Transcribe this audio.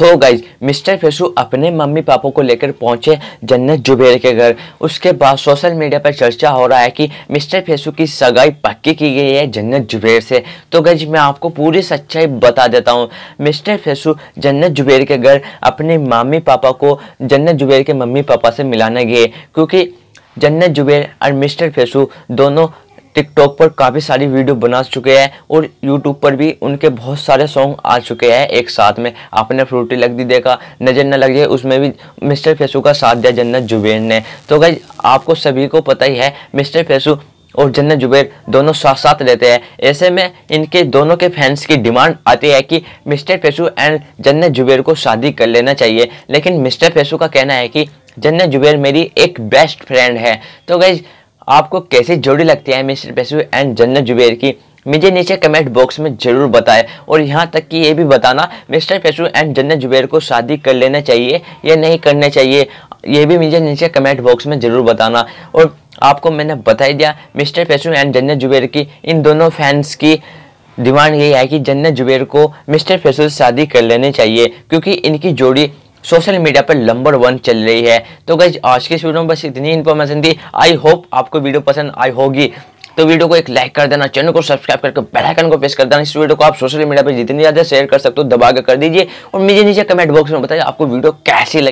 so guys mister फेसु अपने mummy papa को लेकर पहुंचे जन्नत जुबेर के घर उसके बाद सोशल मीडिया पर चर्चा हो रहा है कि मिस्टर फेसु की सगाई पक्की की गई है जन्नत जुबेर से तो गाइज मैं आपको पूरी सच्चाई बता देता हूँ मिस्टर फेसु जन्नत जुबेर के घर अपने मम्मी पापा को जन्नत जुबेर के मम्मी पापा से मिलाने गए क्योंकि जन्नत जुबेर और मिस्टर फेसु दोनों टिकटॉक पर काफ़ी सारी वीडियो बना चुके हैं और यूट्यूब पर भी उनके बहुत सारे सॉन्ग आ चुके हैं एक साथ में आपने फ्रूटी लग दी देखा नज़र न लग जाए उसमें भी मिस्टर फेसू का साथ दिया जन्नत जुबेर ने तो गई आपको सभी को पता ही है मिस्टर फेसू और जन्नत जुबैर दोनों साथ साथ रहते हैं ऐसे में इनके दोनों के फैंस की डिमांड आती है कि मिस्टर फेसू एंड जन्नत जुबैर को शादी कर लेना चाहिए लेकिन मिस्टर फेसू का कहना है कि जन्नत जुबैर मेरी एक बेस्ट फ्रेंड है तो गई आपको कैसे जोड़ी लगती है मिस्टर पेशु एंड जन्नत जुबेर की मुझे नीचे कमेंट बॉक्स में ज़रूर बताएं और यहाँ तक कि ये भी बताना मिस्टर पेशु एंड जन्नत जुबेर को शादी कर लेना चाहिए या नहीं करना चाहिए ये भी मुझे नीचे कमेंट बॉक्स में ज़रूर बताना और आपको मैंने बता ही दिया मिस्टर पेशु एंड जन्नत जुबेर की इन दोनों फैंस की डिमांड यही है कि जन्नत जुबेर को मिस्टर फैसल शादी कर लेनी चाहिए क्योंकि इनकी जोड़ी सोशल मीडिया पर नंबर वन चल रही है तो गई आज के वीडियो में बस इतनी इन्फॉर्मेशन थी आई होप आपको वीडियो पसंद आई होगी तो वीडियो को एक लाइक कर देना चैनल को सब्सक्राइब करके बेल आइकन को प्रेस कर देना इस वीडियो को आप सोशल मीडिया पर जितनी ज़्यादा शेयर कर सकते हो दबा के कर दीजिए और मुझे नीचे कमेंट बॉक्स में बताइए आपको वीडियो कैसी लगी